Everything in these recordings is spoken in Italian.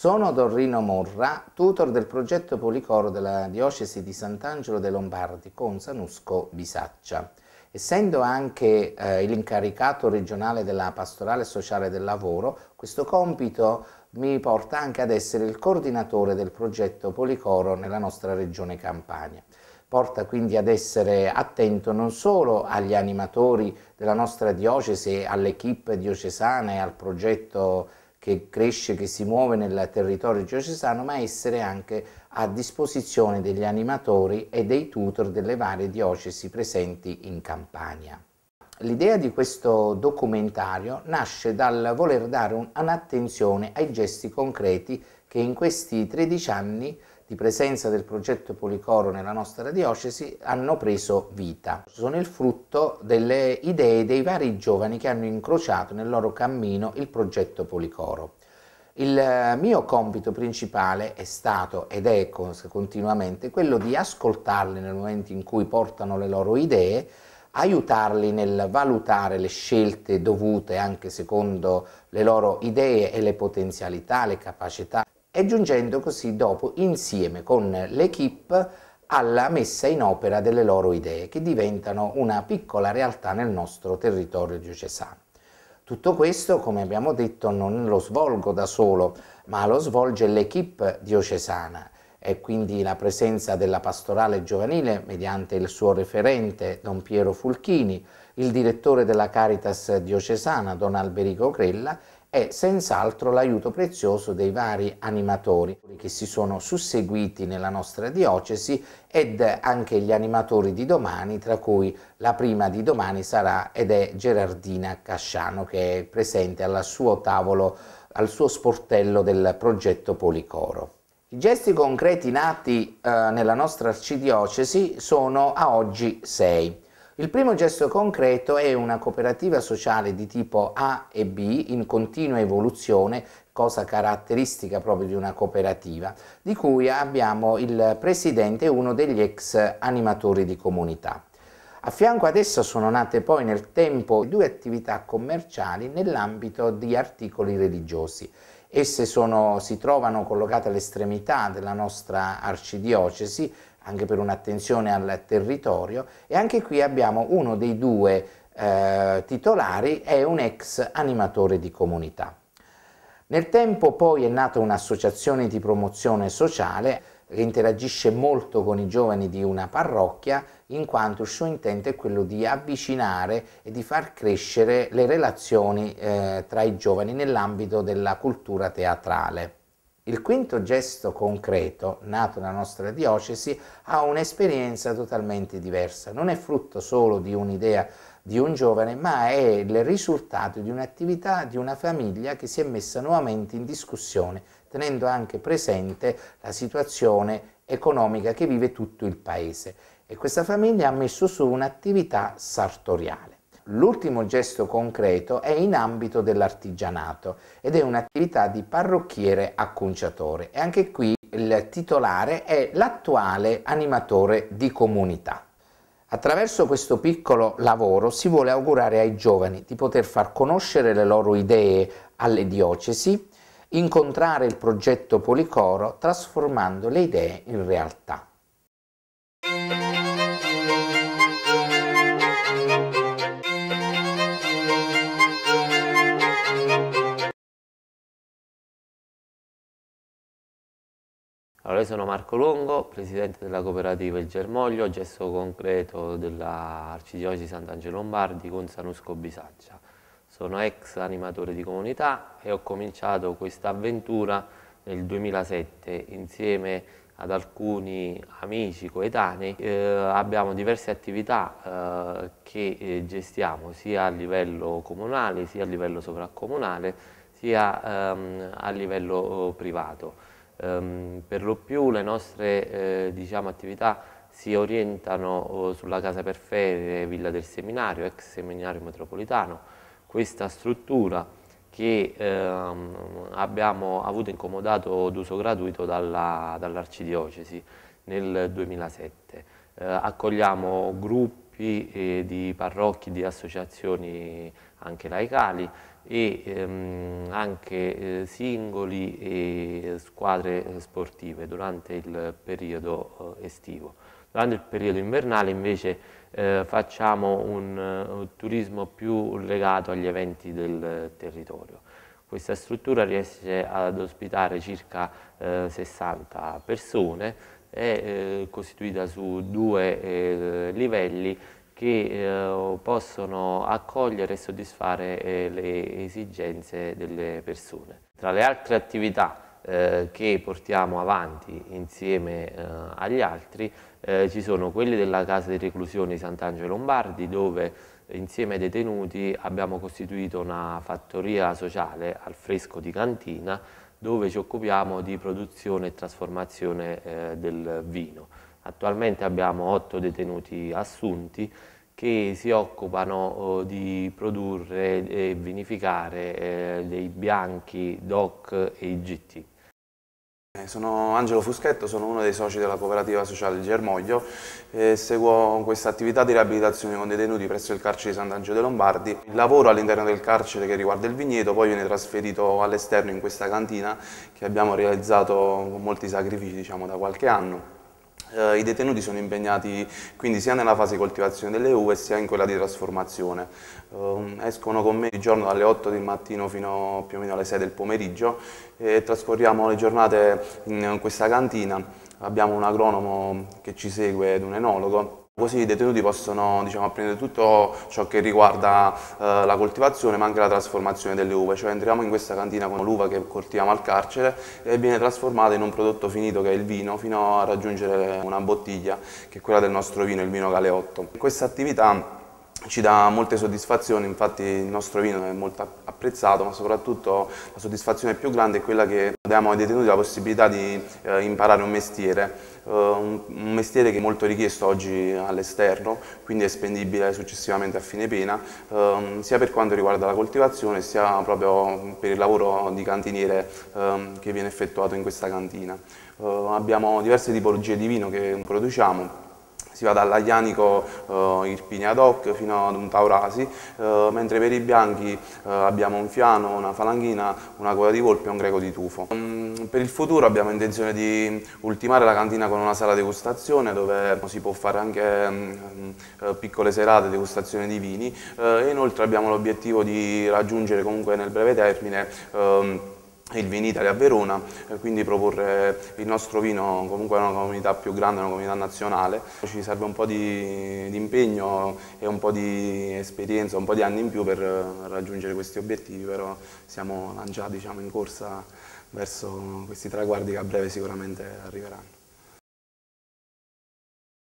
Sono Dorrino Morra, tutor del progetto Policoro della diocesi di Sant'Angelo dei Lombardi con Sanusco Bisaccia. Essendo anche eh, l'incaricato regionale della pastorale sociale del lavoro, questo compito mi porta anche ad essere il coordinatore del progetto Policoro nella nostra regione Campania. Porta quindi ad essere attento non solo agli animatori della nostra diocesi, all'equipe diocesana e al progetto che cresce, che si muove nel territorio diocesano, ma essere anche a disposizione degli animatori e dei tutor delle varie diocesi presenti in Campania. L'idea di questo documentario nasce dal voler dare un'attenzione ai gesti concreti che in questi 13 anni di presenza del progetto Policoro nella nostra diocesi hanno preso vita. Sono il frutto delle idee dei vari giovani che hanno incrociato nel loro cammino il progetto Policoro. Il eh, mio compito principale è stato ed è continuamente quello di ascoltarli nel momento in cui portano le loro idee, aiutarli nel valutare le scelte dovute anche secondo le loro idee e le potenzialità, le capacità e giungendo così dopo insieme con l'equipe alla messa in opera delle loro idee che diventano una piccola realtà nel nostro territorio diocesano. Tutto questo, come abbiamo detto, non lo svolgo da solo, ma lo svolge l'equipe diocesana e quindi la presenza della pastorale giovanile mediante il suo referente Don Piero Fulchini, il direttore della Caritas diocesana Don Alberico Crella è senz'altro l'aiuto prezioso dei vari animatori che si sono susseguiti nella nostra diocesi ed anche gli animatori di domani, tra cui la prima di domani sarà ed è Gerardina Casciano che è presente al suo tavolo, al suo sportello del progetto Policoro. I gesti concreti nati eh, nella nostra arcidiocesi sono a oggi sei. Il primo gesto concreto è una cooperativa sociale di tipo A e B in continua evoluzione, cosa caratteristica proprio di una cooperativa, di cui abbiamo il presidente e uno degli ex animatori di comunità. A fianco ad essa sono nate poi nel tempo due attività commerciali nell'ambito di articoli religiosi. Esse sono, si trovano collocate all'estremità della nostra arcidiocesi anche per un'attenzione al territorio e anche qui abbiamo uno dei due eh, titolari è un ex animatore di comunità. Nel tempo poi è nata un'associazione di promozione sociale che interagisce molto con i giovani di una parrocchia in quanto il suo intento è quello di avvicinare e di far crescere le relazioni eh, tra i giovani nell'ambito della cultura teatrale. Il quinto gesto concreto, nato nella nostra diocesi, ha un'esperienza totalmente diversa. Non è frutto solo di un'idea di un giovane, ma è il risultato di un'attività di una famiglia che si è messa nuovamente in discussione, tenendo anche presente la situazione economica che vive tutto il paese. E questa famiglia ha messo su un'attività sartoriale. L'ultimo gesto concreto è in ambito dell'artigianato ed è un'attività di parrucchiere acconciatore e anche qui il titolare è l'attuale animatore di comunità. Attraverso questo piccolo lavoro si vuole augurare ai giovani di poter far conoscere le loro idee alle diocesi, incontrare il progetto Policoro trasformando le idee in realtà. Allora, io sono Marco Longo, presidente della cooperativa Il Germoglio, gesto concreto dell'Arcidiocesi Sant'Angelo Lombardi con Sanusco Bisaccia. Sono ex animatore di comunità e ho cominciato questa avventura nel 2007 insieme ad alcuni amici coetanei. Eh, abbiamo diverse attività eh, che eh, gestiamo sia a livello comunale, sia a livello sovraccomunale, sia ehm, a livello oh, privato. Um, per lo più le nostre eh, diciamo, attività si orientano oh, sulla casa per ferie Villa del Seminario, ex seminario metropolitano. Questa struttura che ehm, abbiamo avuto incomodato d'uso gratuito dall'Arcidiocesi dall nel 2007. Eh, accogliamo gruppi eh, di parrocchi, di associazioni anche laicali e ehm, anche eh, singoli e eh, squadre eh, sportive durante il periodo eh, estivo. Durante il periodo invernale invece eh, facciamo un, eh, un, turismo più legato agli eventi del territorio. Questa struttura riesce ad ospitare circa 60 persone, è costituita su due livelli che eh, possono accogliere e soddisfare eh, le esigenze delle persone. Tra le altre attività eh, che portiamo avanti insieme eh, agli altri eh, ci sono quelle della casa di reclusione di Sant'Angelo Lombardi dove insieme ai detenuti abbiamo costituito una fattoria sociale al fresco di cantina dove ci occupiamo di produzione e trasformazione eh, del vino. Attualmente abbiamo otto detenuti assunti che si occupano eh, di produrre e vinificare eh, dei bianchi DOC e IGT. Eh, sono Angelo Fuschetto, sono uno dei soci della cooperativa sociale di Germoglio e seguo questa attività di riabilitazione con detenuti presso il carcere di Sant'Angelo dei Lombardi. Il lavoro all'interno del carcere che riguarda il vigneto poi viene trasferito all'esterno in questa cantina che abbiamo realizzato con molti sacrifici diciamo, da qualche anno. Eh, I detenuti sono impegnati quindi sia nella fase di coltivazione delle uve sia in quella di trasformazione. Eh, escono con me di giorno dalle 8 del mattino fino più o meno alle 6 del pomeriggio e trascorriamo le giornate in questa cantina. Abbiamo un agronomo che ci segue ed un enologo Così i detenuti possono diciamo, apprendere tutto ciò che riguarda eh, la coltivazione ma anche la trasformazione delle uve, cioè entriamo in questa cantina con l'uva che coltiviamo al carcere e viene trasformata in un prodotto finito che è il vino fino a raggiungere una bottiglia che è quella del nostro vino, il vino Galeotto. Questa attività ci dà molte soddisfazioni, infatti il nostro vino è molto apprezzato, ma soprattutto la soddisfazione più grande è quella che diamo ai detenuti la possibilità di eh, imparare un mestiere, eh, un, un, mestiere che è molto richiesto oggi all'esterno, quindi è spendibile successivamente a fine pena, eh, sia per quanto riguarda la coltivazione, sia proprio per il lavoro di cantiniere ehm, che viene effettuato in questa cantina. Eh, abbiamo diverse tipologie di vino che produciamo, si va dall'Aglianico eh, Irpini ad hoc fino ad un Taurasi, eh, mentre per i bianchi eh, abbiamo un fiano, una falanghina, una coda di volpe e un greco di tufo. Mm, per il futuro abbiamo intenzione di ultimare la cantina con una sala degustazione dove mm, si può fare anche mm, mm eh, piccole serate degustazione di vini eh, e inoltre abbiamo l'obiettivo di raggiungere comunque nel breve termine ehm, il Vinitali a Verona, eh, quindi proporre il nostro vino comunque a una comunità più grande, a una comunità nazionale. Ci serve un po' di, di, impegno e un po' di esperienza, un po' di anni in più per eh, raggiungere questi obiettivi, però siamo lanciati diciamo, in corsa verso questi traguardi che a breve sicuramente arriveranno.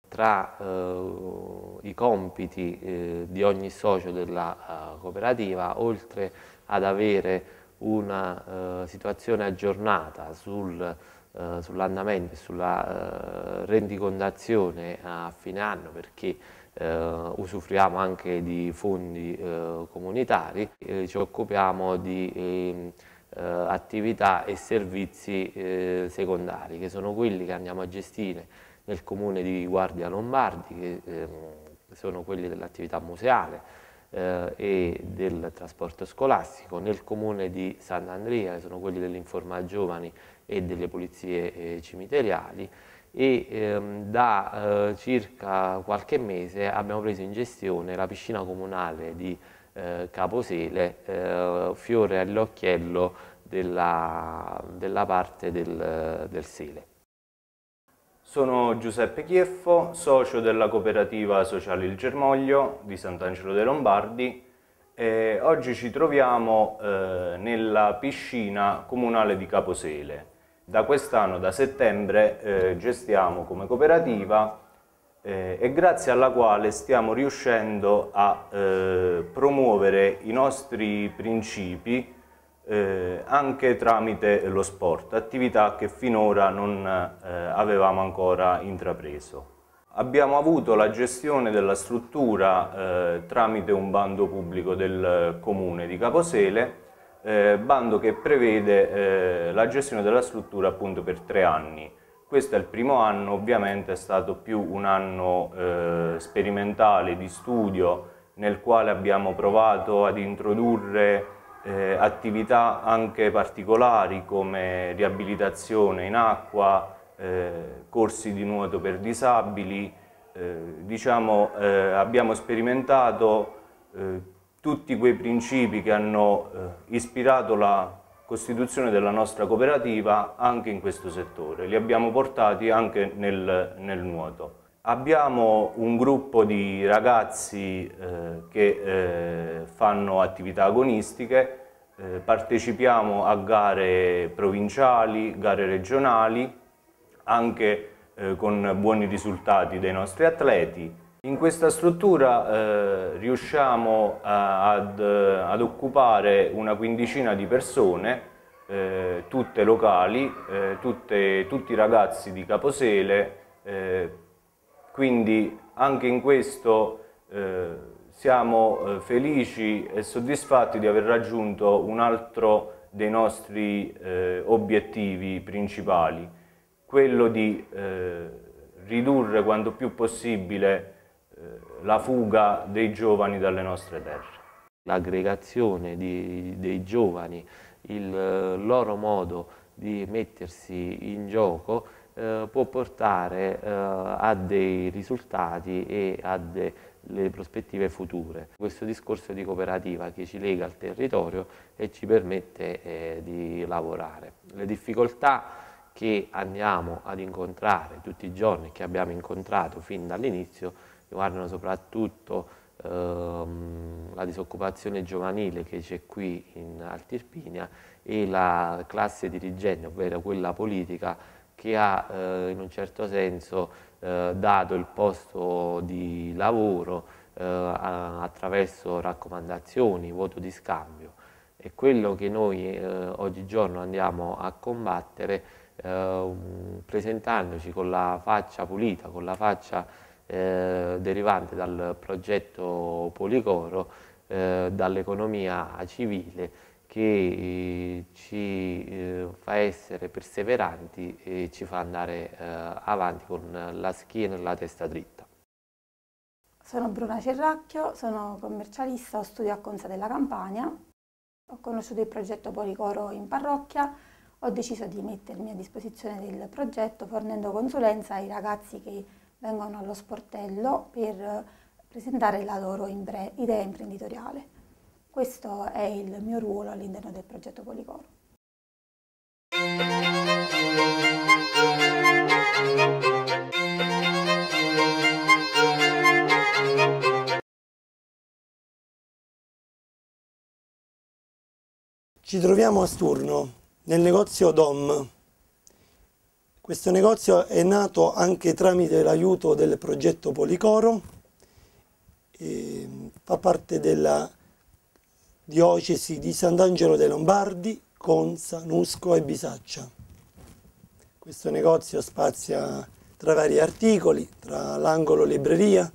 Tra eh, i compiti eh, di ogni socio della eh, cooperativa, oltre ad avere una eh, situazione aggiornata sul, eh, sull'andamento e sulla eh, rendicontazione a fine anno perché eh, usufruiamo anche di fondi eh, comunitari, eh, ci occupiamo di ehm, attività e servizi secondari che sono quelli che andiamo a gestire nel comune di Guardia Lombardi che ehm, sono quelli dell'attività museale, eh, e del trasporto scolastico, nel comune di Sant'Andrea, che sono quelli dell'Informa Giovani e delle polizie eh, cimiteriali, e ehm, da eh, circa qualche mese abbiamo preso in gestione la piscina comunale di eh, Caposele, eh, fiore all'occhiello della, della, parte del, del sele. Sono Giuseppe Chieffo, socio della cooperativa sociale Il Germoglio di Sant'Angelo dei Lombardi e oggi ci troviamo eh, nella piscina comunale di Caposele. Da quest'anno, da settembre, eh, gestiamo come cooperativa eh, e grazie alla quale stiamo riuscendo a eh, promuovere i nostri principi eh, anche tramite lo sport, attività che finora non eh, avevamo ancora intrapreso. Abbiamo avuto la gestione della struttura eh, tramite un bando pubblico del comune di Caposele, eh, bando che prevede eh, la gestione della struttura appunto per tre anni. Questo è il primo anno, ovviamente è stato più un anno eh, sperimentale di studio nel quale abbiamo provato ad introdurre eh, attività anche particolari come riabilitazione in acqua, eh, corsi di nuoto per disabili, eh, diciamo, eh, abbiamo sperimentato eh, tutti quei principi che hanno eh, ispirato la costituzione della nostra cooperativa anche in questo settore, li abbiamo portati anche nel, nel nuoto. Abbiamo un gruppo di ragazzi eh, che eh, fanno attività agonistiche, eh, partecipiamo a gare provinciali, gare regionali, anche eh, con buoni risultati dei nostri atleti. In questa struttura eh, riusciamo ad, eh, ad, occupare una quindicina di persone, tutte locali, tutte, tutti ragazzi di Caposele, quindi anche in questo eh, siamo eh, felici e soddisfatti di aver raggiunto un altro dei nostri eh, obiettivi principali, quello di eh, ridurre quanto più possibile eh, la fuga dei giovani dalle nostre terre. L'aggregazione dei giovani, il eh, loro modo di mettersi in gioco eh, può portare eh, a dei risultati e a delle prospettive future. Questo discorso di cooperativa che ci lega al territorio e ci permette eh, di lavorare. Le difficoltà che andiamo ad incontrare tutti i giorni, che abbiamo incontrato fin dall'inizio, riguardano soprattutto ehm, la disoccupazione giovanile che c'è qui in Altirpinia e la classe dirigente, ovvero quella politica, che ha eh, in un certo senso eh, dato il posto di lavoro eh, a, attraverso raccomandazioni, voto di scambio. E quello che noi eh, oggigiorno andiamo a combattere eh, presentandoci con la faccia pulita, con la faccia eh, derivante dal progetto Policoro, dall'economia civile, che eh, ci eh, fa essere perseveranti e ci fa andare eh, avanti con la schiena e la testa dritta. Sono Bruna Cerracchio, sono commercialista, studio a Conza della Campania. Ho conosciuto il progetto Policoro in parrocchia, ho deciso di mettermi a disposizione del progetto fornendo consulenza ai ragazzi che vengono allo sportello per presentare la loro idea imprenditoriale. Questo è il mio ruolo all'interno del progetto Policoro. Ci troviamo a Sturno, nel negozio DOM. Questo negozio è nato anche tramite l'aiuto del progetto Policoro, e ehm, fa parte della diocesi di Sant'Angelo dei Lombardi, Conza, Nusco e Bisaccia. Questo negozio spazia tra vari articoli, tra l'angolo libreria,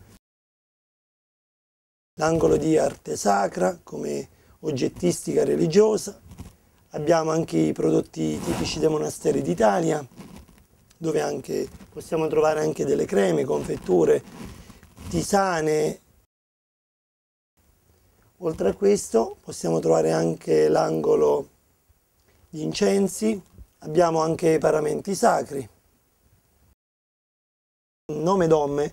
l'angolo di arte sacra come oggettistica religiosa, abbiamo anche i prodotti tipici dei monasteri d'Italia, dove anche, possiamo trovare anche delle creme, confetture, tisane Oltre a questo possiamo trovare anche l'angolo di incensi, abbiamo anche i paramenti sacri. Il nome Domme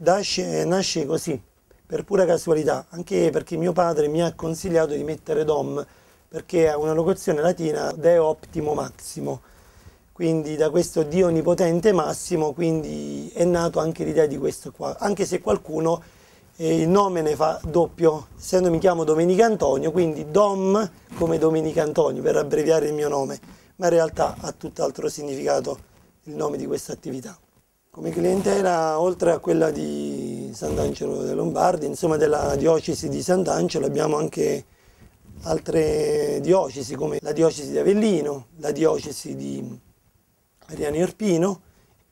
nasce così, per pura casualità, anche perché mio padre mi ha consigliato di mettere Dom, perché ha una locuzione latina Deo Optimo Maximo, quindi da questo Dio Onnipotente Massimo, quindi è nato anche l'idea di questo qua, anche se qualcuno il nome ne fa doppio, essendo mi chiamo Domenico Antonio, quindi Dom come Domenico Antonio per abbreviare il mio nome, ma in realtà ha tutt'altro significato il nome di questa attività. Come clientela, oltre a quella di Sant'Angelo dei Lombardi, insomma della diocesi di Sant'Angelo, abbiamo anche altre diocesi come la diocesi di Avellino, la diocesi di Ariano Irpino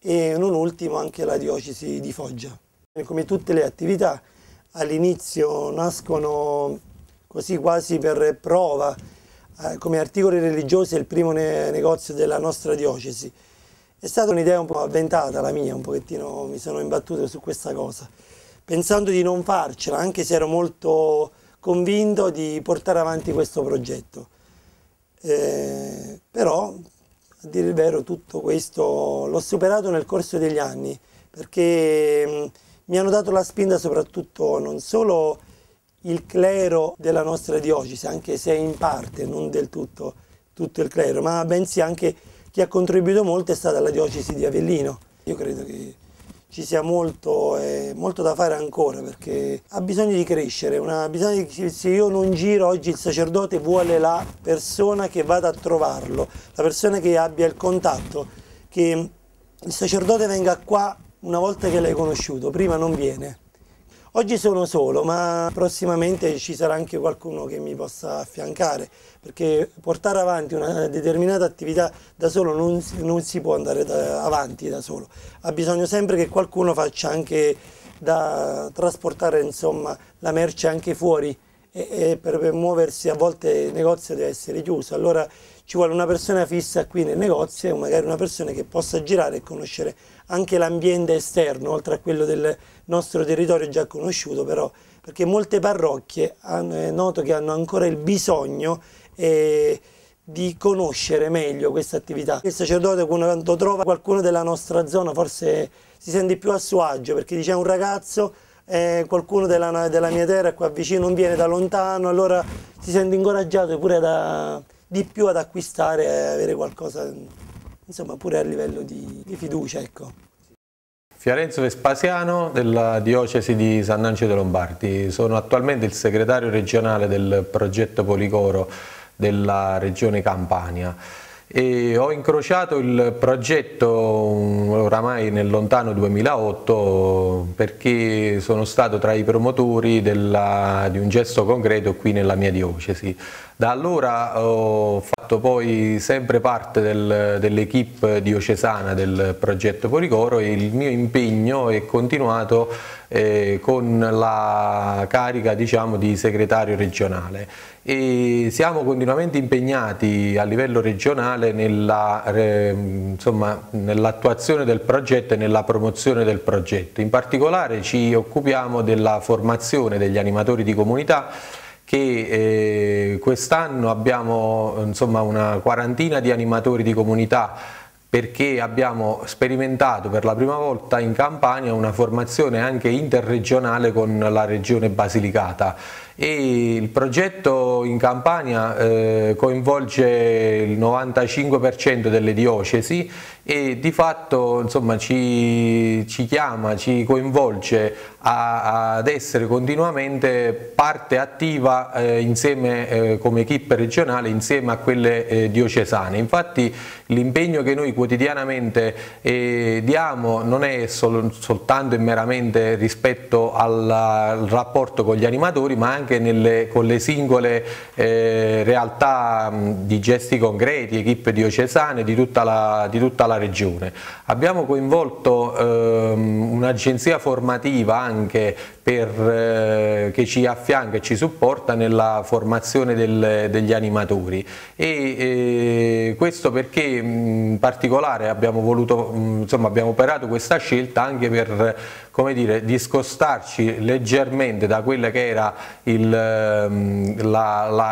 e non ultimo anche la diocesi di Foggia. Come tutte le attività all'inizio nascono così quasi per prova eh, come articoli religiosi è il primo ne negozio della nostra diocesi. È stata un'idea un po' avventata la mia, un pochettino mi sono imbattuto su questa cosa, pensando di non farcela, anche se ero molto convinto di portare avanti questo progetto. Eh, però, a dire il vero, tutto questo l'ho superato nel corso degli anni, perché mi hanno dato la spinta soprattutto non solo il clero della nostra diocesi, anche se in parte, non del tutto, tutto il clero, ma bensì anche chi ha contribuito molto è stata la diocesi di Avellino. Io credo che ci sia molto, eh, molto da fare ancora perché ha bisogno di crescere, una, bisogno di, se io non giro oggi il sacerdote vuole la persona che vada a trovarlo, la persona che abbia il contatto, che il sacerdote venga qua una volta che l'hai conosciuto, prima non viene. Oggi sono solo, ma prossimamente ci sarà anche qualcuno che mi possa affiancare, perché portare avanti una determinata attività da solo non, non si può andare da, avanti da solo. Ha bisogno sempre che qualcuno faccia anche da trasportare insomma, la merce anche fuori e, e per, per muoversi a volte il negozio deve essere chiuso, allora ci vuole una persona fissa qui nel negozio e magari una persona che possa girare e conoscere anche l'ambiente esterno, oltre a quello del nostro territorio già conosciuto però, perché molte parrocchie hanno, è noto che hanno ancora il bisogno eh, di conoscere meglio questa attività. Il sacerdote quando trova qualcuno della nostra zona forse si sente più a suo agio perché dice un ragazzo eh, qualcuno della, della, mia terra qua vicino non viene da lontano, allora si sente incoraggiato pure da, di più ad acquistare e avere qualcosa insomma pure a livello di, di fiducia. Ecco. Fiorenzo Vespasiano della diocesi di San Nancio dei Lombardi, sono attualmente il segretario regionale del progetto Policoro della regione Campania e ho incrociato il progetto mm, oramai nel lontano 2008 perché sono stato tra i promotori della, di un gesto concreto qui nella mia diocesi. Da allora ho fatto fatto poi sempre parte del, dell'equipe diocesana del progetto Poricoro e il mio impegno è continuato eh, con la carica diciamo, di segretario regionale e siamo continuamente impegnati a livello regionale nell'attuazione nell del progetto e nella promozione del progetto. In particolare ci occupiamo della formazione degli animatori di comunità che eh, quest'anno abbiamo insomma, una quarantina di animatori di comunità perché abbiamo sperimentato per la prima volta in Campania una formazione anche interregionale con la regione Basilicata e il progetto in Campania eh, coinvolge il 95% delle diocesi e di fatto insomma, ci, ci, chiama, ci coinvolge a, ad essere continuamente parte attiva eh, insieme eh, come equip regionale insieme a quelle eh, diocesane. Infatti l'impegno che noi quotidianamente eh, diamo non è sol soltanto e meramente rispetto al, al rapporto con gli animatori ma anche anche nelle, con le singole eh, realtà mh, di gesti concreti, equip diocesane di tutta la, di tutta la regione. Abbiamo coinvolto ehm, un'agenzia formativa anche per, eh, che ci affianca e ci supporta nella formazione del, degli animatori e eh, questo perché in particolare abbiamo, voluto, mh, insomma, abbiamo operato questa scelta anche per come dire, discostarci leggermente da quella che era ehm,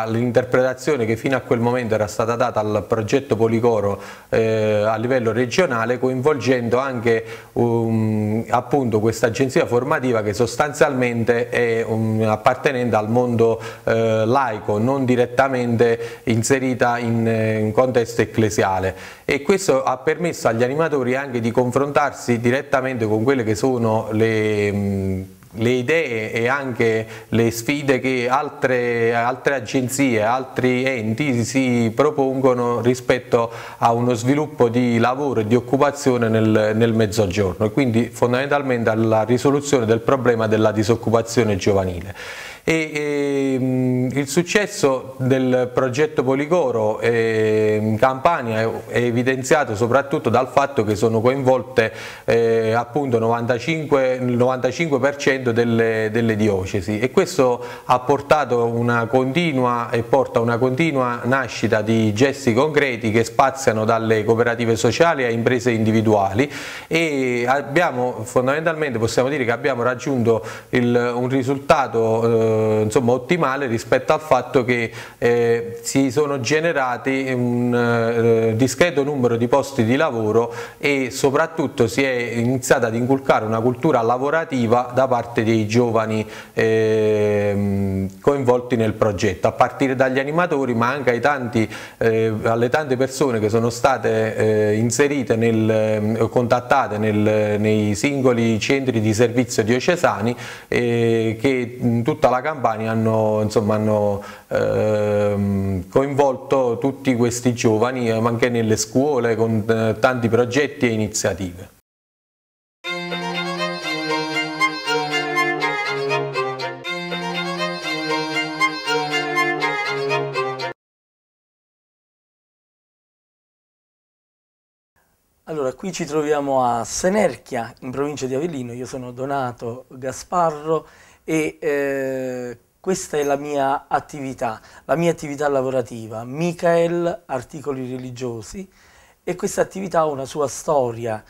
l'interpretazione che fino a quel momento era stata data al progetto Policoro eh, a livello regionale coinvolgendo anche um, appunto questa agenzia formativa che sostanzialmente è um, appartenente al mondo eh, laico, non direttamente inserita in, eh, in contesto ecclesiale e questo ha permesso agli animatori anche di confrontarsi direttamente con quelle che sono le le, mm, le idee e anche le sfide che altre, altre, agenzie, altri enti si propongono rispetto a uno sviluppo di lavoro e di occupazione nel, nel mezzogiorno e quindi fondamentalmente alla risoluzione del problema della disoccupazione giovanile. E, e, ehm, il successo del progetto Poligoro ehm, in Campania è, è, evidenziato soprattutto dal fatto che sono coinvolte eh, appunto 95, il 95% delle, delle, diocesi e questo ha portato una continua e porta una continua nascita di gesti concreti che spaziano dalle cooperative sociali a imprese individuali e abbiamo fondamentalmente possiamo dire che abbiamo raggiunto il, un risultato eh, eh, insomma, ottimale rispetto al fatto che eh, si sono generati un eh, discreto numero di posti di lavoro e soprattutto si è iniziata ad inculcare una cultura lavorativa da parte dei giovani ehm, coinvolti nel progetto, a partire dagli animatori ma anche tanti, eh, alle tante persone che sono state inserite nel, ehm, contattate nel, nei singoli centri di servizio diocesani che tutta la Campania hanno, insomma, hanno ehm, coinvolto tutti questi giovani eh, anche nelle scuole con eh, tanti progetti e iniziative. Allora, qui ci troviamo a Senerchia, in provincia di Avellino, io sono Donato Gasparro e eh, questa è la mia attività, la mia attività lavorativa, Michael Articoli Religiosi e questa attività ha una sua storia,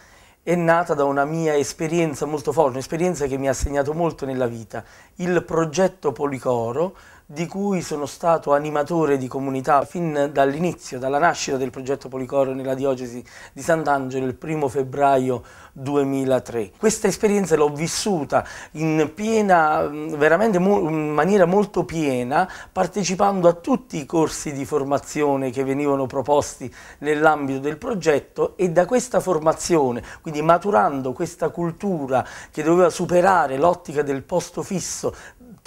è nata da una mia esperienza molto forte, un'esperienza che mi ha segnato molto nella vita, il progetto Policoro di cui sono stato animatore di comunità fin dall'inizio, dalla nascita del progetto Policoro nella diocesi di Sant'Angelo il 1 febbraio 2003. Questa esperienza l'ho vissuta in piena, veramente in maniera molto piena, partecipando a tutti i corsi di formazione che venivano proposti nell'ambito del progetto e da questa formazione, quindi maturando questa cultura che doveva superare l'ottica del posto fisso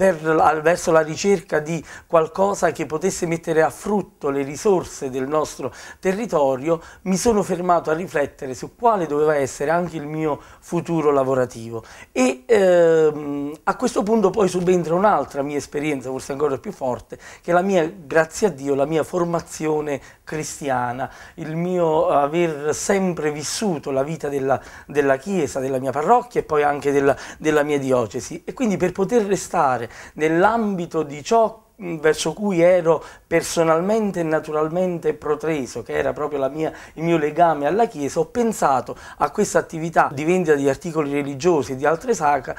per, verso la ricerca di qualcosa che potesse mettere a frutto le risorse del nostro territorio, mi sono fermato a riflettere su quale doveva essere anche il mio futuro lavorativo. E ehm, a questo punto poi subentra un'altra mia esperienza, forse ancora più forte, che è la mia, grazie a Dio, la mia formazione cristiana, il mio eh, aver sempre vissuto la vita della, della Chiesa, della mia parrocchia e poi anche della, della mia diocesi. E quindi per poter restare nell'ambito di ciò verso cui ero personalmente e naturalmente protreso, che era proprio mia, il mio legame alla Chiesa, ho pensato a questa attività di vendita di articoli religiosi e di altre sacre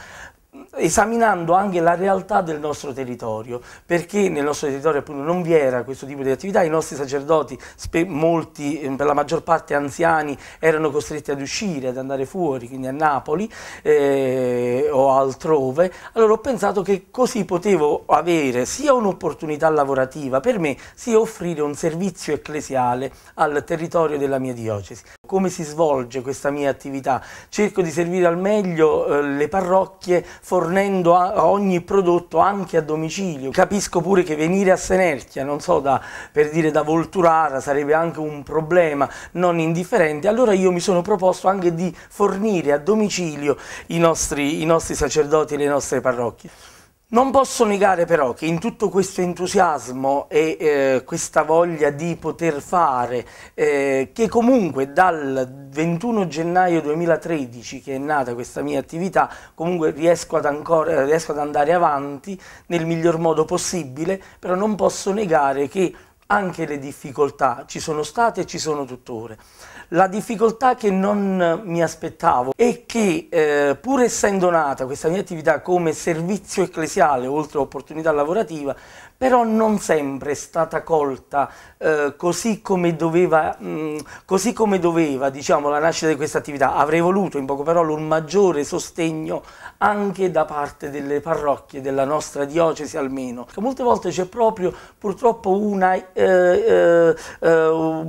esaminando anche la realtà del nostro territorio, perché nel nostro territorio appunto non vi era questo tipo di attività, i nostri sacerdoti, molti, ehm, per la maggior parte anziani, erano costretti ad uscire, ad andare fuori, quindi a Napoli eh, o altrove, allora ho pensato che così potevo avere sia un'opportunità lavorativa per me, sia offrire un servizio ecclesiale al territorio della mia diocesi come si svolge questa mia attività. Cerco di servire al meglio eh, le parrocchie fornendo a, a ogni prodotto anche a domicilio. Capisco pure che venire a Senerchia, non so, da, per dire da Volturara sarebbe anche un problema non indifferente, allora io mi sono proposto anche di fornire a domicilio i nostri, i nostri sacerdoti e le nostre parrocchie. Non posso negare però che in tutto questo entusiasmo e eh, questa voglia di poter fare, eh, che comunque dal 21 gennaio 2013 che è nata questa mia attività, comunque riesco ad, ancora, riesco ad andare avanti nel miglior modo possibile, però non posso negare che anche le difficoltà ci sono state e ci sono tuttora. La difficoltà che non eh, mi aspettavo è che eh, pur essendo nata questa mia attività come servizio ecclesiale oltre opportunità lavorativa, però non sempre è stata colta eh, così come doveva, mh, mm, così come doveva diciamo, la nascita di questa attività. Avrei voluto in poco parole un maggiore sostegno anche da parte delle parrocchie, della nostra diocesi almeno, che molte volte c'è proprio purtroppo una, eh, eh, eh,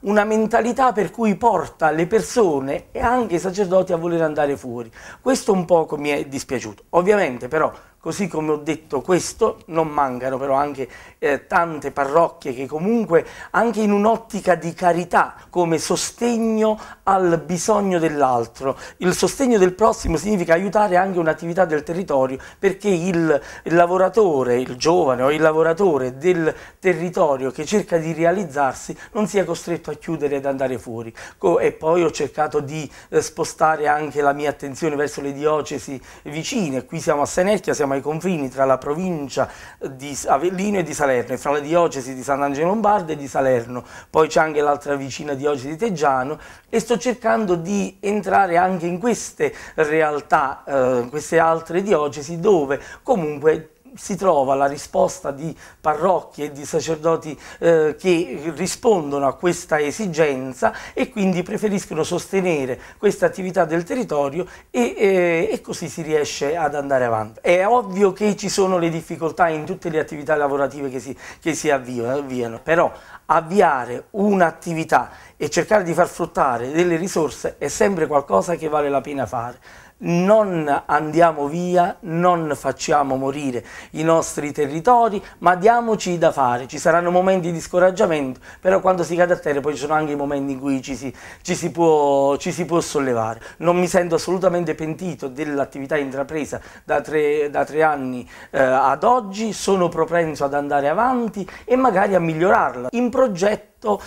una, mentalità per cui porta le persone e anche i sacerdoti a voler andare fuori. Questo un poco mi è dispiaciuto. Ovviamente però Così come ho detto questo, non mancano però anche eh, tante parrocchie che comunque, anche in un'ottica di carità, come sostegno al bisogno dell'altro, il sostegno del prossimo significa aiutare anche un'attività del territorio, perché il, il lavoratore, il giovane o il lavoratore del territorio che cerca di realizzarsi non sia costretto a chiudere ed andare fuori. E poi ho cercato di eh, spostare anche la mia attenzione verso le diocesi vicine, qui siamo a Senecchia, siamo siamo ai confini tra la provincia di Avellino e di Salerno e fra le diocesi di Sant'Angelo Lombardo e di Salerno, poi c'è anche l'altra vicina diocesi di Teggiano e sto cercando di entrare anche in queste realtà, eh, queste altre diocesi dove comunque si trova la risposta di parrocchie e di sacerdoti eh, che rispondono a questa esigenza e quindi preferiscono sostenere questa attività del territorio e, eh, e, così si riesce ad andare avanti. È ovvio che ci sono le difficoltà in tutte le attività lavorative che si, che si avviano, avviano, però avviare un'attività e cercare di far fruttare delle risorse è sempre qualcosa che vale la pena fare non andiamo via, non facciamo morire i nostri territori, ma diamoci da fare. Ci saranno momenti di scoraggiamento, però quando si cade a terra poi ci sono anche i momenti in cui ci si, ci si, può, ci si può, sollevare. Non mi sento assolutamente pentito dell'attività intrapresa da tre, da tre anni eh, ad oggi, sono propenso ad andare avanti e magari a migliorarla. In progetto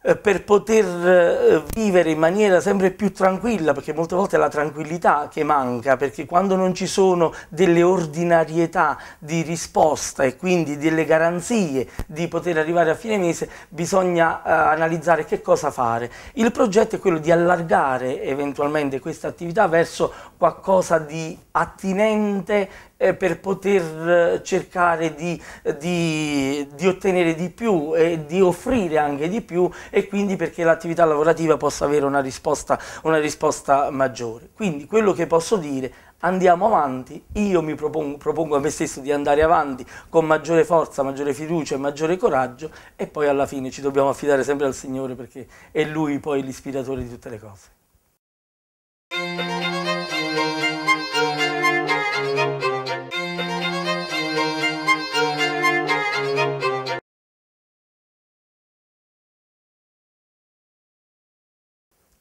eh, per poter eh, vivere in maniera sempre più tranquilla, perché molte volte è la tranquillità che manca, perché quando non ci sono delle ordinarietà di risposta e quindi delle garanzie di poter arrivare a fine mese, bisogna eh, analizzare che cosa fare. Il progetto è quello di allargare eventualmente questa attività verso qualcosa di attinente eh, per poter eh, cercare di, di, di, ottenere di più e di offrire anche di più e quindi perché l'attività lavorativa possa avere una risposta, una risposta maggiore. Quindi quello che posso dire andiamo avanti, io mi propongo, propongo, a me stesso di andare avanti con maggiore forza, maggiore fiducia e maggiore coraggio e poi alla fine ci dobbiamo affidare sempre al Signore perché è Lui poi l'ispiratore di tutte le cose.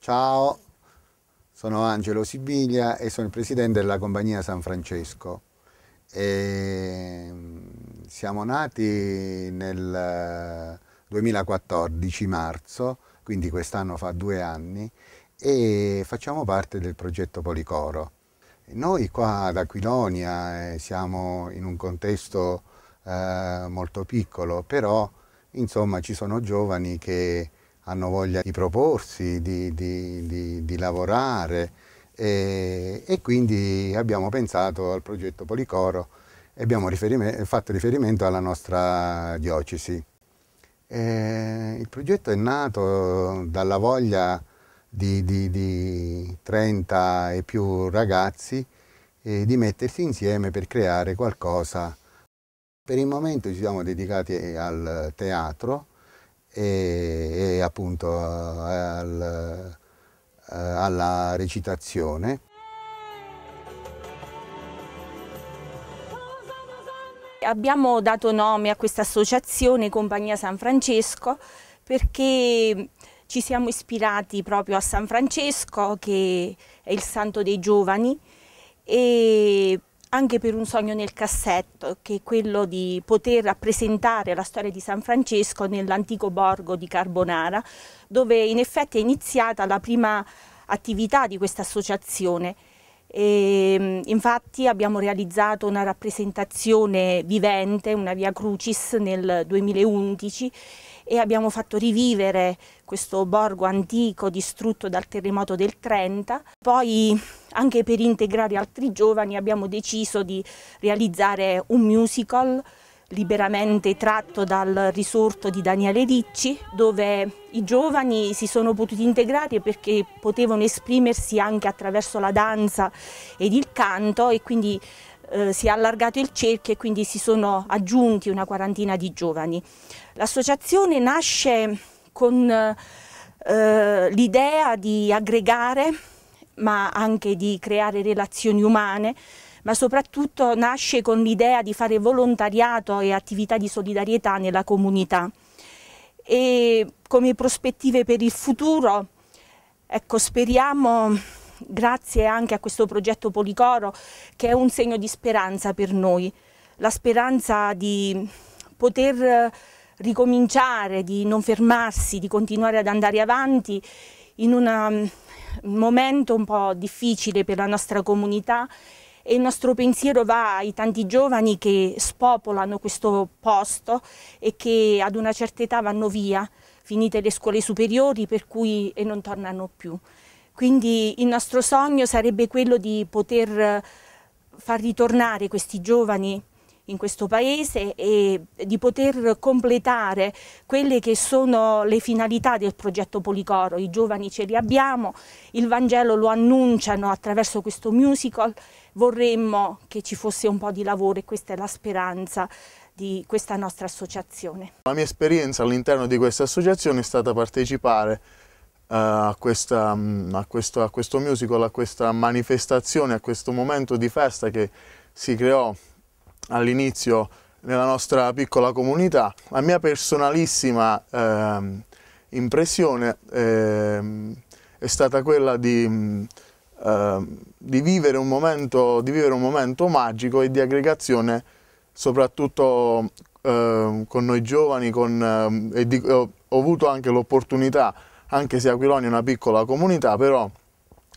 Ciao, sono Angelo Sibiglia e sono il presidente della compagnia San Francesco. E mm, siamo nati nel 2014 eh, marzo, quindi quest'anno fa due anni, e facciamo parte del progetto Policoro. Noi qua ad Aquilonia eh, siamo in un contesto eh, molto piccolo, però insomma ci sono giovani che hanno voglia di proporsi, di, di, di, di lavorare e, e, quindi abbiamo pensato al progetto Policoro e abbiamo riferime, fatto riferimento alla nostra diocesi. E il progetto è nato dalla voglia di 30 e più ragazzi di mettersi insieme per creare qualcosa. Per il momento ci siamo dedicati al teatro, e, e appunto al, eh, alla recitazione. Abbiamo dato nome a questa associazione Compagnia San Francesco perché ci siamo ispirati proprio a San Francesco che è il santo dei giovani e anche per un sogno nel cassetto, che è quello di poter rappresentare la storia di San Francesco nell'antico borgo di Carbonara, dove in effetti è iniziata la prima attività di questa associazione. E, ehm, infatti abbiamo realizzato una rappresentazione vivente, una via crucis nel 2011 e abbiamo fatto rivivere questo borgo antico distrutto dal terremoto del 30. Poi anche per integrare altri giovani abbiamo deciso di realizzare un musical liberamente tratto dal risorto di Daniele Ricci, dove i giovani si sono potuti integrare perché potevano esprimersi anche attraverso la danza ed il canto e quindi eh, si è allargato il cerchio e quindi si sono aggiunti una quarantina di giovani. L'associazione nasce con eh, l'idea di aggregare ma anche di creare relazioni umane, ma soprattutto nasce con l'idea di fare volontariato e attività di solidarietà nella comunità. E come prospettive per il futuro, ecco, speriamo grazie anche a questo progetto Policoro che è un segno di speranza per noi, la speranza di poter eh, ricominciare, di non fermarsi, di continuare ad andare avanti in mm, un momento un po' difficile per la nostra comunità e il nostro pensiero va ai tanti giovani che spopolano questo posto e che ad una certa età vanno via, finite le scuole superiori per cui e non tornano più. Quindi il nostro sogno sarebbe quello di poter eh, far ritornare questi giovani in questo paese e di poter completare quelle che sono le finalità del progetto Policoro. I giovani ce li abbiamo, il Vangelo lo annunciano attraverso questo musical, vorremmo che ci fosse un po' di lavoro e questa è la speranza di questa nostra associazione. La mia esperienza all'interno di questa associazione è stata partecipare eh, a, questa, mm, a, questo, a questo musical, a questa manifestazione, a questo momento di festa che si creò all'inizio nella nostra piccola comunità. La mia personalissima eh, impressione eh, è stata quella di, eh, di, vivere momento, di, vivere un momento, magico e di aggregazione soprattutto ehm, con noi giovani con, ehm, e di, ho, ho avuto anche l'opportunità anche se Aquilonia è una piccola comunità, però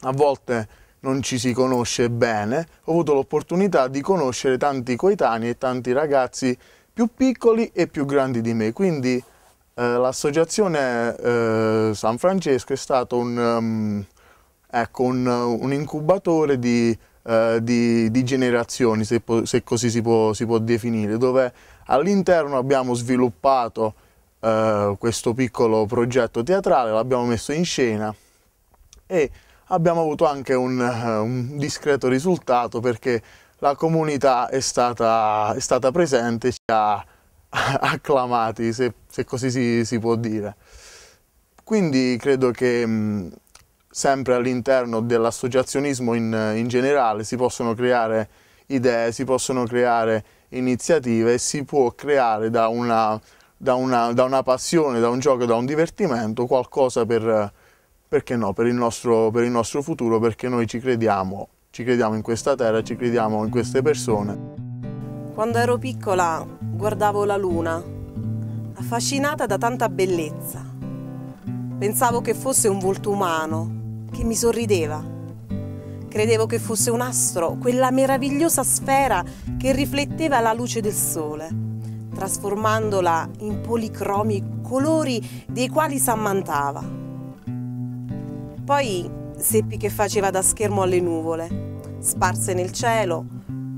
a volte non ci si conosce bene, ho avuto l'opportunità di conoscere tanti coetanei e tanti ragazzi più piccoli e più grandi di me, quindi eh, l'associazione eh, San Francesco è stato un, um, ecco, un, un incubatore di, eh, di, di generazioni, se, se così si può, si può definire, dove all'interno abbiamo sviluppato eh, questo piccolo progetto teatrale, l'abbiamo messo in scena e abbiamo avuto anche un, eh, un discreto risultato perché la comunità è stata, è stata presente ci ha acclamati, se, se così si, si, può dire. Quindi credo che mm, sempre all'interno dell'associazionismo in, in, generale si possono creare idee, si possono creare iniziative e si può creare da una da una, da una, passione, da un gioco, da un divertimento, qualcosa per, perché no, per il, nostro, per il nostro futuro, perché noi ci crediamo, ci crediamo in questa terra, ci crediamo in queste persone. Quando ero piccola guardavo la luna, affascinata da tanta bellezza. Pensavo che fosse un volto umano, che mi sorrideva. Credevo che fosse un astro, quella meravigliosa sfera che rifletteva la luce del sole trasformandola in policromi colori dei quali s'ammantava. Poi seppi che faceva da schermo alle nuvole, sparse nel cielo,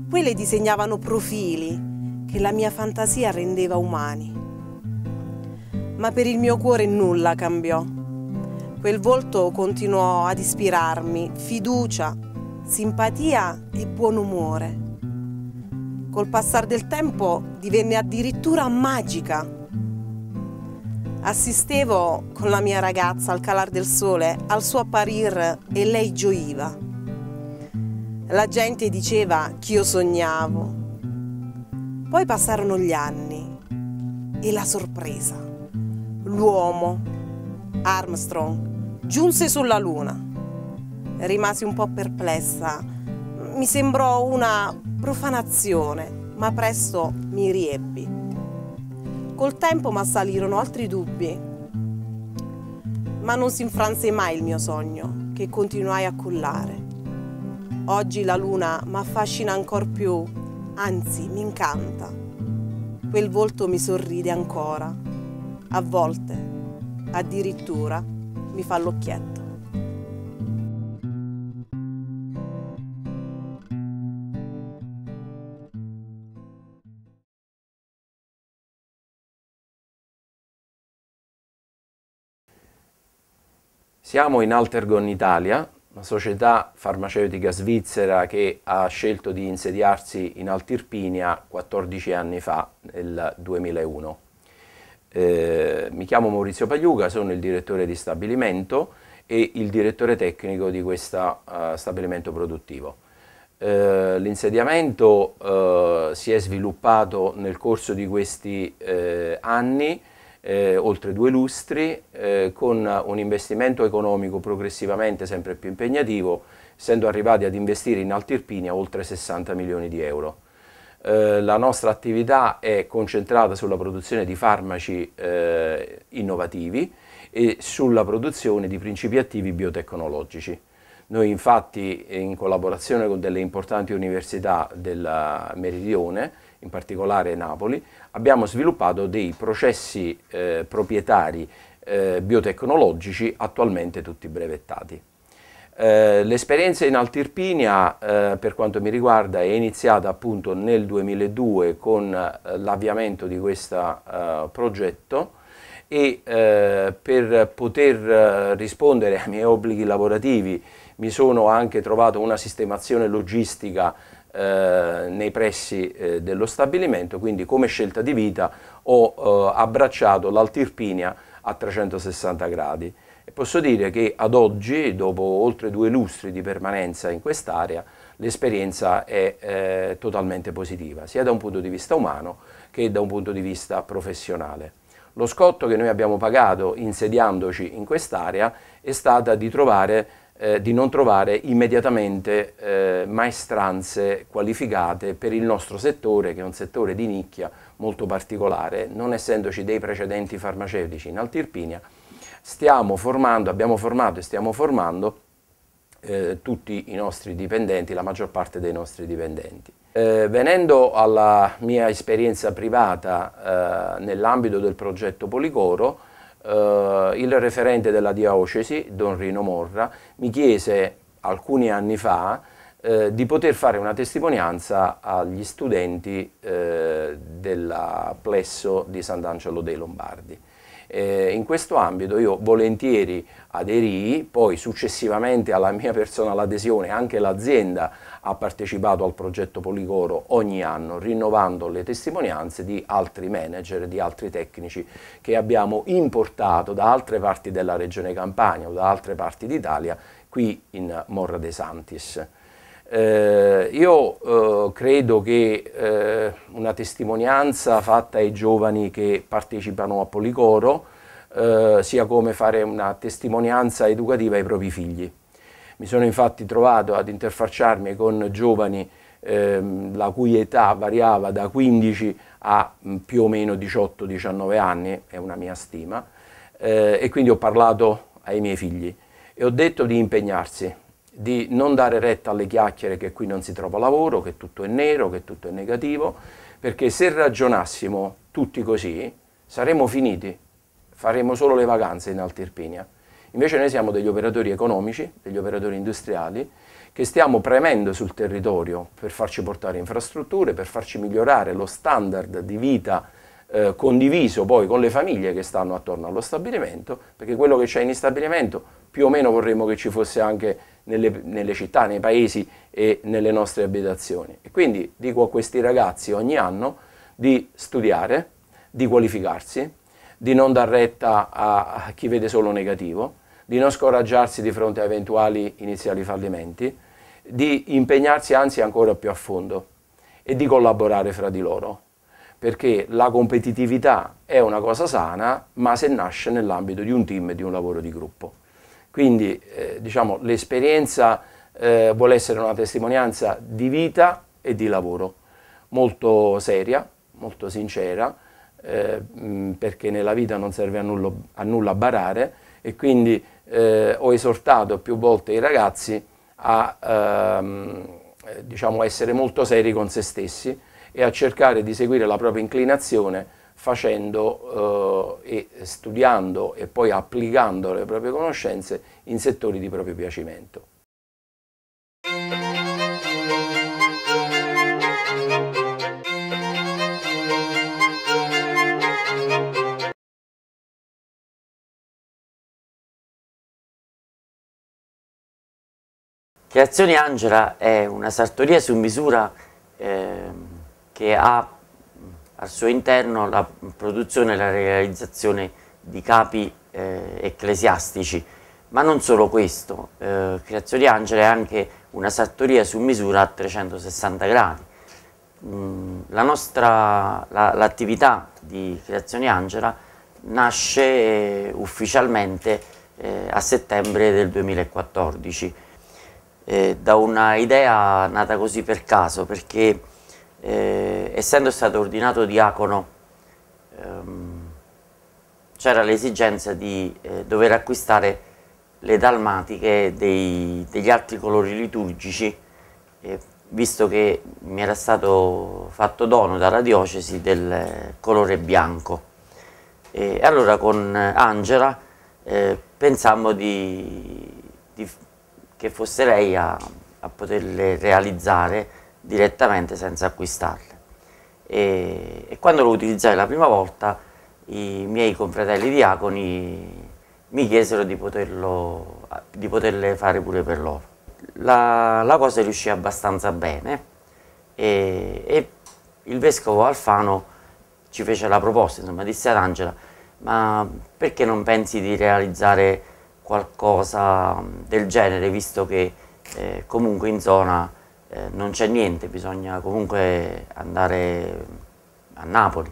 quelle disegnavano profili che la mia fantasia rendeva umani. Ma per il mio cuore nulla cambiò. Quel volto continuò ad ispirarmi fiducia, simpatia e buon umore. Col passare del tempo divenne addirittura magica. Assistevo con la mia ragazza al calar del sole, al suo apparir e lei gioiva. La gente diceva che io sognavo. Poi passarono gli anni e la sorpresa. L'uomo, Armstrong, giunse sulla Luna. Rimasi un po' perplessa. Mi sembrò una profanazione, ma presto mi riebbi. Col tempo mi assalirono altri dubbi, ma non si infranse mai il mio sogno, che continuai a cullare. Oggi la luna mi affascina ancor più, anzi mi incanta. Quel volto mi sorride ancora, a volte addirittura mi fa l'occhietto. Siamo in Altergon Italia, una società farmaceutica svizzera che ha scelto di insediarsi in Altirpinia 14 anni fa, nel 2001. Eh, mi chiamo Maurizio Pagliuca, sono il direttore di stabilimento e il direttore tecnico di questo uh, eh, stabilimento produttivo. Eh, l'insediamento eh, si è sviluppato nel corso di questi eh, anni eh, oltre due lustri, eh, con un investimento economico progressivamente sempre più impegnativo, essendo arrivati ad investire in Altirpinia oltre 60 milioni di euro. Eh, la nostra attività è concentrata sulla produzione di farmaci eh, innovativi e sulla produzione di principi attivi biotecnologici. Noi infatti in collaborazione con delle importanti università del Meridione, in particolare Napoli, abbiamo sviluppato dei processi eh, proprietari eh, biotecnologici attualmente tutti brevettati. Eh, l'esperienza in Altirpinia eh, per quanto mi riguarda è iniziata appunto nel 2002 con eh, l'avviamento di questo eh, progetto e per poter rispondere ai miei obblighi lavorativi mi sono anche trovato una sistemazione logistica eh, nei pressi eh, dello stabilimento, quindi come scelta di vita ho eh, abbracciato l'Altirpinia a 360 gradi. E posso dire che ad oggi, dopo oltre due lustri di permanenza in quest'area, l'esperienza è eh, totalmente positiva, sia da un punto di vista umano che da un punto di vista professionale. Lo scotto che noi abbiamo pagato insediandoci in quest'area è stata di trovare eh, di non trovare immediatamente eh, maestranze qualificate per il nostro settore, che è un settore di nicchia molto particolare, non essendoci dei precedenti farmaceutici in Altirpinia, stiamo formando, abbiamo formato e stiamo formando eh, tutti i nostri dipendenti, la maggior parte dei nostri dipendenti. Eh, venendo alla mia esperienza privata eh, nell'ambito del progetto Policoro, eh, il referente della diocesi, Don Rino Morra, mi chiese alcuni anni fa eh, di poter fare una testimonianza agli studenti eh, della Plesso di Sant'Angelo dei Lombardi. Eh, in questo ambito io volentieri aderì, poi successivamente alla mia personale adesione anche l'azienda ha partecipato al progetto Policoro ogni anno rinnovando le testimonianze di altri manager, di altri tecnici che abbiamo importato da altre parti della regione Campania o da altre parti d'Italia qui in Morra de Santis. Eh, io eh, credo che eh, una testimonianza fatta ai giovani che partecipano a Policoro eh, sia come fare una testimonianza educativa ai propri figli. Mi sono infatti trovato ad interfacciarmi con giovani ehm, la cui età variava da 15 a mm, più o meno 18-19 anni, è una mia stima, eh, e quindi ho parlato ai miei figli e ho detto di impegnarsi, di non dare retta alle chiacchiere che qui non si trova lavoro, che tutto è nero, che tutto è negativo, perché se ragionassimo tutti così saremmo finiti, faremmo solo le vacanze in Altirpinia. Invece noi siamo degli operatori economici, degli operatori industriali, che stiamo premendo sul territorio per farci portare infrastrutture, per farci migliorare lo standard di vita eh, condiviso poi con le famiglie che stanno attorno allo stabilimento, perché quello che c'è in stabilimento più o meno vorremmo che ci fosse anche nelle, nelle città, nei paesi e nelle nostre abitazioni. E quindi dico a questi ragazzi ogni anno di studiare, di qualificarsi, di non dar retta a chi vede solo negativo, di non scoraggiarsi di fronte a eventuali iniziali fallimenti, di impegnarsi anzi ancora più a fondo e di collaborare fra di loro, perché la competitività è una cosa sana, ma se nasce nell'ambito di un team e di un lavoro di gruppo. Quindi eh, diciamo, l'esperienza eh, vuole essere una testimonianza di vita e di lavoro, molto seria, molto sincera, eh, perché nella vita non serve a, nullo, a nulla barare e quindi eh, ho esortato più volte i ragazzi a ehm, diciamo, essere molto seri con se stessi e a cercare di seguire la propria inclinazione facendo eh, e studiando e poi applicando le proprie conoscenze in settori di proprio piacimento. Creazione Angela è una sartoria su misura eh, che ha al suo interno la produzione e la realizzazione di capi eh, ecclesiastici, ma non solo questo, eh, Creazioni Angela è anche una sartoria su misura a 360 gradi. Mm, l'attività la di Creazione Angela nasce eh, ufficialmente eh, a settembre del 2014 eh, da una idea nata così per caso perché eh, essendo stato ordinato diacono, ehm, c'era l'esigenza di eh, dover acquistare le dalmatiche dei, degli altri colori liturgici, eh, visto che mi era stato fatto dono dalla diocesi del colore bianco. E allora con Angela eh, pensammo di, di, che fosse lei a, a poterle realizzare direttamente senza acquistarle. E, e quando lo utilizzai la prima volta i miei confratelli diaconi mi chiesero di, poterlo, di poterle fare pure per loro. La, la cosa riuscì abbastanza bene e, e, il vescovo Alfano ci fece la proposta, insomma, disse ad Angela ma perché non pensi di realizzare qualcosa del genere visto che eh, comunque in zona eh, non c'è niente, bisogna comunque andare a Napoli.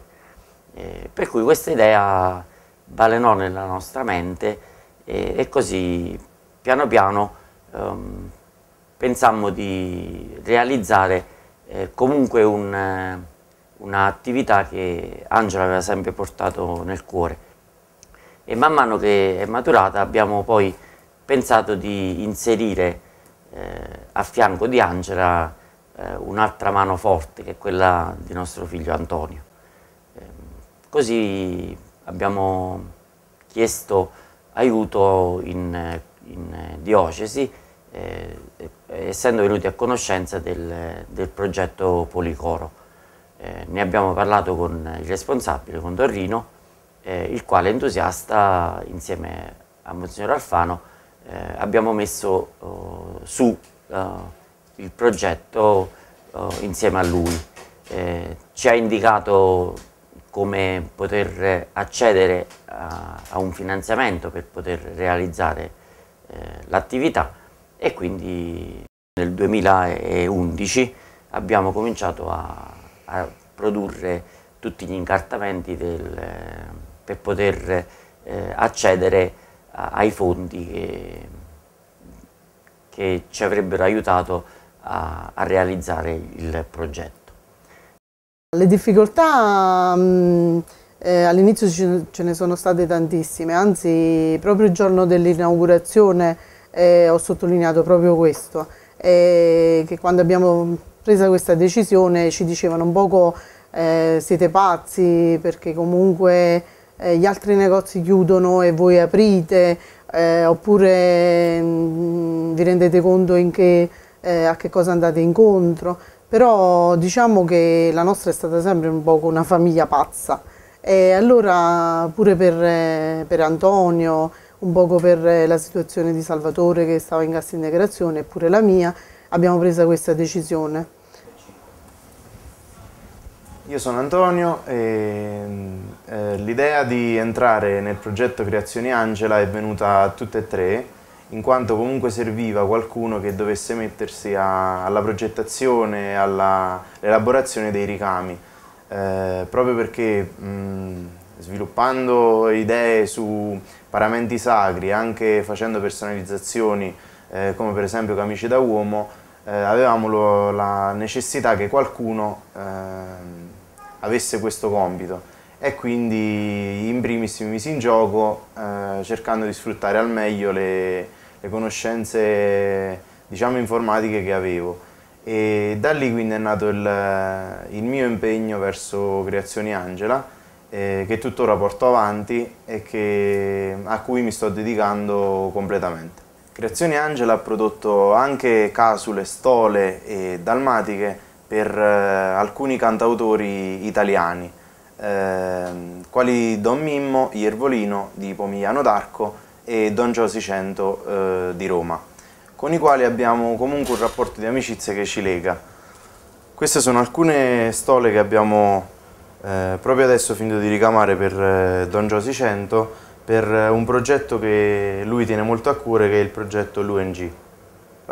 Eh, per cui questa idea balenò nella nostra mente e, e così piano piano ehm, pensammo di realizzare eh, comunque un, un'attività che Angela aveva sempre portato nel cuore. E man mano che è maturata abbiamo poi pensato di inserire eh, a fianco di Angela eh, un'altra mano forte che è quella di nostro figlio Antonio. Eh, così abbiamo chiesto aiuto in, in diocesi eh, essendo venuti a conoscenza del, del progetto Policoro. Eh, ne abbiamo parlato con il responsabile, con Torrino, eh, il quale è entusiasta insieme a Monsignor Alfano eh, abbiamo messo uh, su uh, il progetto uh, insieme a lui. Eh, ci ha indicato come poter accedere a, a un finanziamento per poter realizzare l'attività e quindi nel 2011 abbiamo cominciato a, a produrre tutti gli incartamenti del, per poter accedere a ai fondi che, che, ci avrebbero aiutato a, a realizzare il progetto. Le difficoltà mm, eh, all'inizio ce ne sono state tantissime, anzi proprio il giorno dell'inaugurazione eh, ho sottolineato proprio questo, eh, che quando abbiamo preso questa decisione ci dicevano un poco eh, siete pazzi perché comunque eh, gli altri negozi chiudono e voi aprite, eh, oppure mh, mm, vi rendete conto che, eh, a che cosa andate incontro, però diciamo che la nostra è stata sempre un po' una famiglia pazza e allora pure per, eh, per Antonio, un poco per eh, la situazione di Salvatore che stava in cassa integrazione e pure la mia, abbiamo preso questa decisione. Io sono Antonio e mm, eh, l'idea di entrare nel progetto Creazioni Angela è venuta a tutte e tre, in quanto comunque serviva qualcuno che dovesse mettersi a, alla progettazione, all'elaborazione dei ricami, eh, proprio perché mh, mm, sviluppando idee su paramenti sacri, anche facendo personalizzazioni eh, come per esempio camici da uomo, eh, avevamo lo, la necessità che qualcuno eh, avesse questo compito e quindi in primis mi misi in gioco eh, cercando di sfruttare al meglio le, le conoscenze diciamo, informatiche che avevo e da lì quindi è nato il, il mio impegno verso Creazioni Angela eh, che tuttora porto avanti e che, a cui mi sto dedicando completamente. Creazioni Angela ha prodotto anche casule, stole e dalmatiche per eh, alcuni cantautori italiani, ehm, quali Don Mimmo, Iervolino di Pomigliano d'Arco e Don Giosicento eh, di Roma, con i quali abbiamo comunque un rapporto di amicizia che ci lega. Queste sono alcune stole che abbiamo eh, proprio adesso finito di ricamare per Don Giosicento per un progetto che lui tiene molto a cuore che è il progetto LUNG.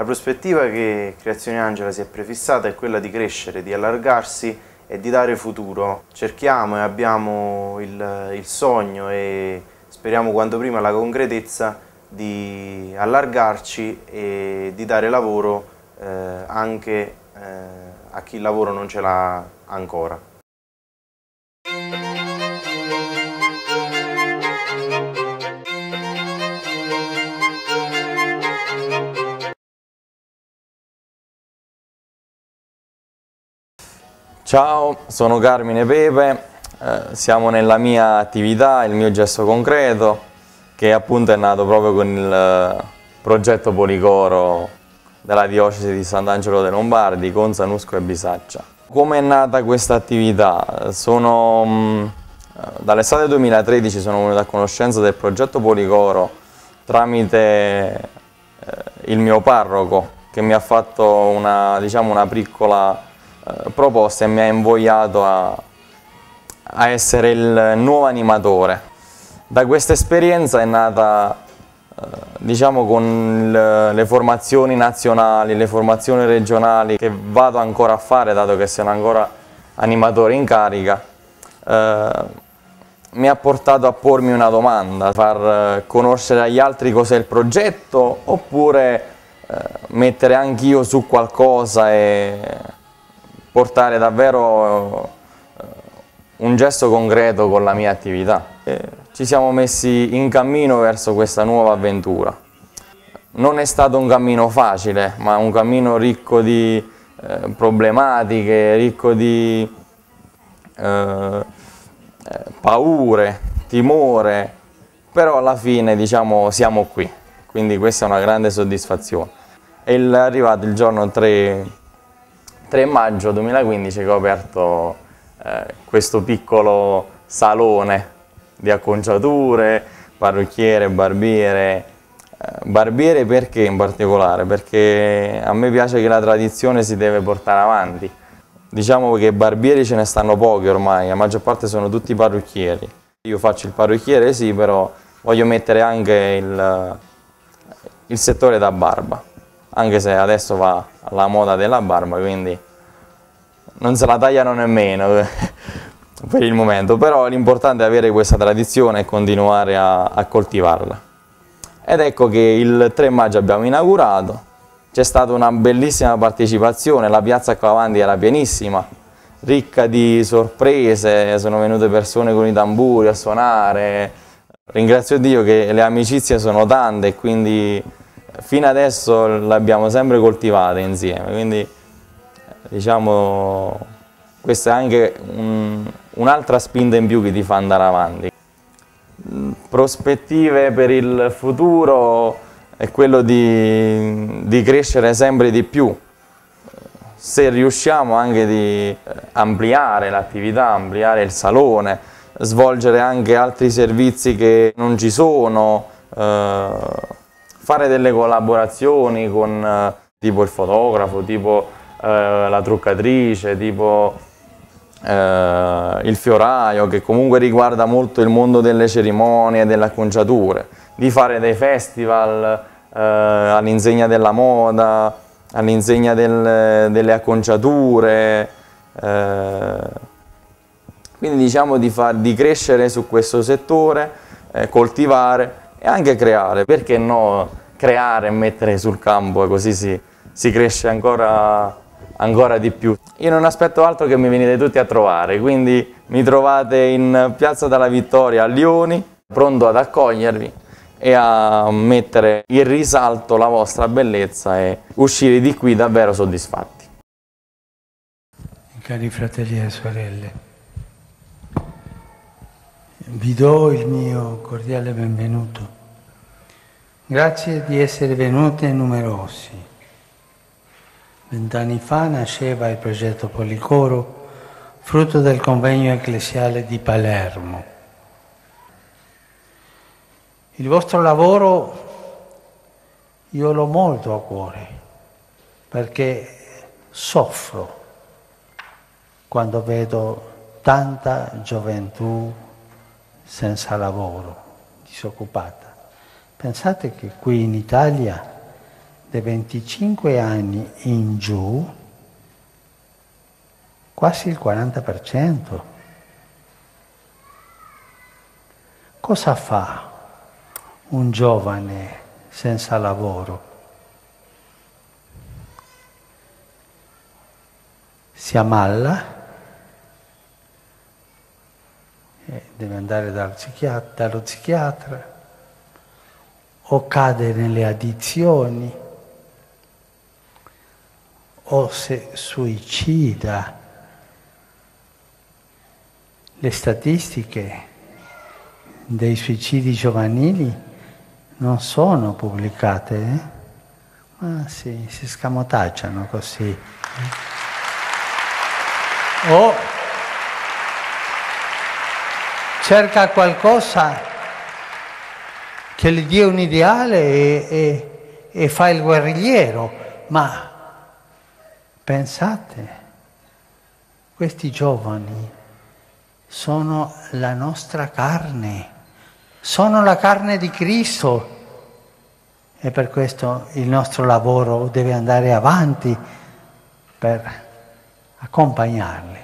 La prospettiva che Creazione Angela si è prefissata è quella di crescere, di allargarsi e di dare futuro. Cerchiamo e abbiamo il, il sogno e speriamo quanto prima la concretezza di allargarci e di dare lavoro eh, anche eh, a chi il lavoro non ce l'ha ancora. Ciao, sono Carmine Pepe, eh, siamo nella mia attività, il mio gesto concreto, che appunto è nato proprio con il eh, progetto Policoro della diocesi di Sant'Angelo dei Lombardi, con Sanusco e Bisaccia. Come è nata questa attività? Sono, mm, eh, dall'estate 2013 sono venuto a conoscenza del progetto Policoro tramite eh, il mio parroco che mi ha fatto una, diciamo, una piccola eh, proposta e mi ha invogliato a, a essere il nuovo animatore. Da questa esperienza è nata, eh, diciamo, con le formazioni nazionali, le formazioni regionali che vado ancora a fare, dato che sono ancora animatore in carica, eh, mi ha portato a pormi una domanda, far eh, conoscere agli altri cos'è il progetto oppure eh, mettere anch'io su qualcosa e portare davvero eh, un gesto concreto con la mia attività. ci siamo messi in cammino verso questa nuova avventura. Non è stato un cammino facile, ma un cammino ricco di eh, problematiche, ricco di eh, paure, timore, però alla fine diciamo siamo qui, quindi questa è una grande soddisfazione. È arrivato il giorno 3 3 maggio 2015 che ho aperto eh, questo piccolo salone di acconciature, parrucchiere, barbiere. Eh, barbiere perché in particolare? Perché a me piace che la tradizione si deve portare avanti. Diciamo che barbieri ce ne stanno pochi ormai, la maggior parte sono tutti parrucchieri. Io faccio il parrucchiere sì, però voglio mettere anche il, il settore da barba anche se adesso va alla moda della barba, quindi non se la tagliano nemmeno per il momento, però l'importante è avere questa tradizione e continuare a, a coltivarla. Ed ecco che il 3 maggio abbiamo inaugurato, c'è stata una bellissima partecipazione, la piazza qua avanti era pienissima, ricca di sorprese, sono venute persone con i tamburi a suonare, ringrazio Dio che le amicizie sono tante e quindi fino adesso l'abbiamo sempre coltivata insieme, quindi diciamo questa è anche un'altra un spinta in più che ti fa andare avanti. Prospettive per il futuro è quello di, di crescere sempre di più, se riusciamo anche di eh, ampliare l'attività, ampliare il salone, svolgere anche altri servizi che non ci sono, eh, fare delle collaborazioni con eh, tipo il fotografo, tipo eh, la truccatrice, tipo eh, il fioraio, che comunque riguarda molto il mondo delle cerimonie, delle acconciature, di fare dei festival eh, all'insegna della moda, all'insegna del, delle acconciature. Eh, quindi diciamo di, far, di, crescere su questo settore, eh, coltivare e anche creare, perché no? creare e mettere sul campo e così si, si cresce ancora, ancora, di più. Io non aspetto altro che mi venite tutti a trovare, quindi mi trovate in Piazza della Vittoria a Lioni, pronto ad accogliervi e a mettere in risalto la vostra bellezza e uscire di qui davvero soddisfatti. Cari fratelli e sorelle, vi do il mio cordiale benvenuto Grazie di essere venute numerosi. Vent'anni fa nasceva il progetto Policoro, frutto del convegno ecclesiale di Palermo. Il vostro lavoro io l'ho molto a cuore, perché soffro quando vedo tanta gioventù senza lavoro, disoccupata. Pensate che qui in Italia dai 25 anni in giù quasi il 40%. Cosa fa un giovane senza lavoro? Si ammala, deve andare dal psichiatra, dallo psichiatra, o cade nelle addizioni, o si suicida. Le statistiche dei suicidi giovanili non sono pubblicate, eh? ma si, si scamotacciano così. O cerca qualcosa che gli dia un ideale e, e, e fa il guerrigliero, ma pensate, questi giovani sono la nostra carne, sono la carne di Cristo e per questo il nostro lavoro deve andare avanti per accompagnarli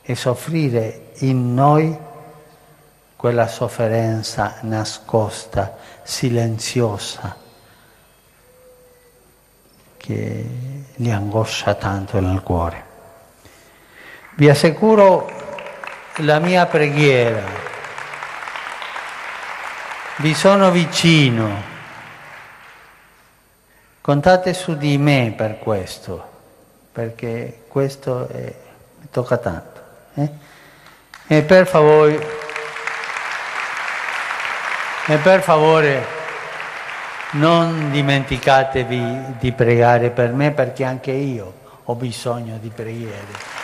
e soffrire in noi quella sofferenza nascosta, silenziosa, che li angoscia tanto nel cuore. Vi assicuro la mia preghiera, vi sono vicino, contate su di me per questo, perché questo è, mi tocca tanto. Eh? E per favore... E per favore non dimenticatevi di pregare per me perché anche io ho bisogno di preghiere.